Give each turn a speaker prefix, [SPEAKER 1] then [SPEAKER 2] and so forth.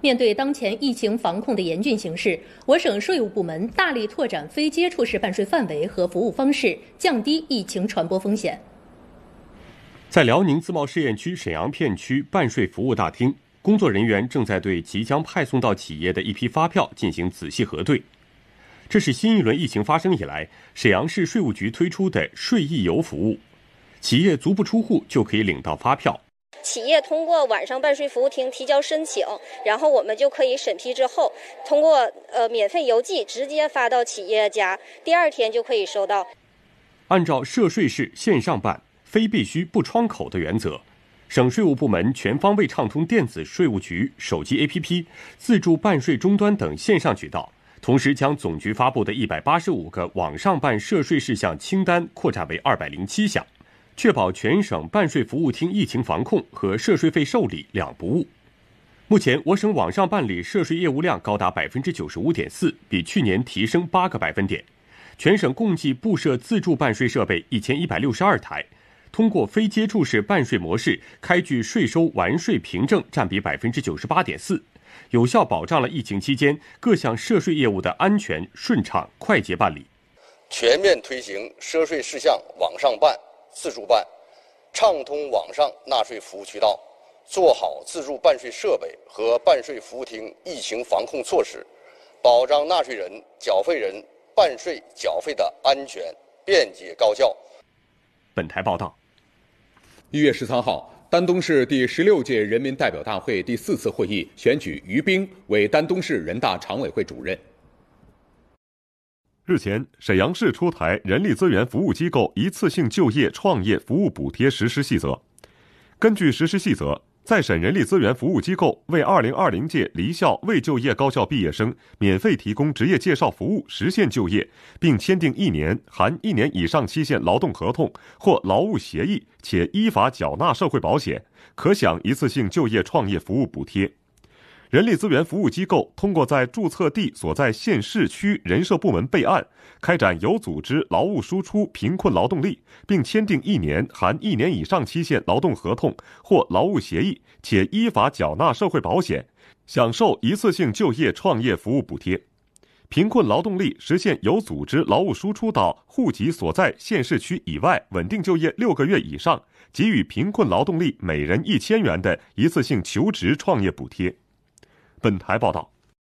[SPEAKER 1] 面对当前疫情防控的严峻形势，我省税务部门大力拓展非接触式办税范围和服务方式，降低疫情传播风险。
[SPEAKER 2] 在辽宁自贸试验区沈阳片区办税服务大厅，工作人员正在对即将派送到企业的一批发票进行仔细核对。这是新一轮疫情发生以来，沈阳市税务局推出的“税易邮”服务，企业足不出户就可以领到发票。
[SPEAKER 1] 企业通过网上办税服务厅提交申请，然后我们就可以审批之后，通过呃免费邮寄直接发到企业家，第二天就可以收到。
[SPEAKER 2] 按照涉税式线上办、非必须不窗口的原则，省税务部门全方位畅通电子税务局、手机 APP、自助办税终端等线上渠道，同时将总局发布的一百八十五个网上办涉税事项清单扩展为二百零七项。确保全省办税服务厅疫情防控和涉税费受理两不误。目前，我省网上办理涉税业务量高达百分之九十五点四，比去年提升八个百分点。全省共计布设自助办税设备一千一百六十二台，通过非接触式办税模式开具税收完税凭证占比百分之九十八点四，有效保障了疫情期间各项涉税业务的安全、顺畅、快捷办理。
[SPEAKER 1] 全面推行涉税事项网上办。自助办，畅通网上纳税服务渠道，做好自助办税设备和办税服务厅疫情防控措施，保障纳税人、缴费人办税缴费的安全、便捷、高效。本台报道。一月十三号，丹东市第十六届人民代表大会第四次会议选举于兵为丹东市人大常委会主任。
[SPEAKER 3] 日前，沈阳市出台《人力资源服务机构一次性就业创业服务补贴实施细则》。根据实施细则，在审人力资源服务机构为2020届离校未就业高校毕业生免费提供职业介绍服务，实现就业，并签订一年含一年以上期限劳动合同或劳务协议，且依法缴纳社会保险，可享一次性就业创业服务补贴。人力资源服务机构通过在注册地所在县市区人社部门备案，开展有组织劳务输出贫困劳动力，并签订一年含一年以上期限劳动合同或劳务协议，且依法缴纳社会保险，享受一次性就业创业服务补贴。贫困劳动力实现有组织劳务输出到户籍所在县市区以外稳定就业六个月以上，给予贫困劳动力每人一千元的一次性求职创业补贴。本台报道。